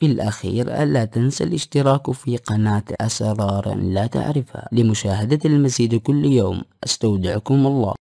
في الأخير لا تنسى الاشتراك في قناة أسرار لا تعرفها لمشاهدة المزيد كل يوم استودعكم الله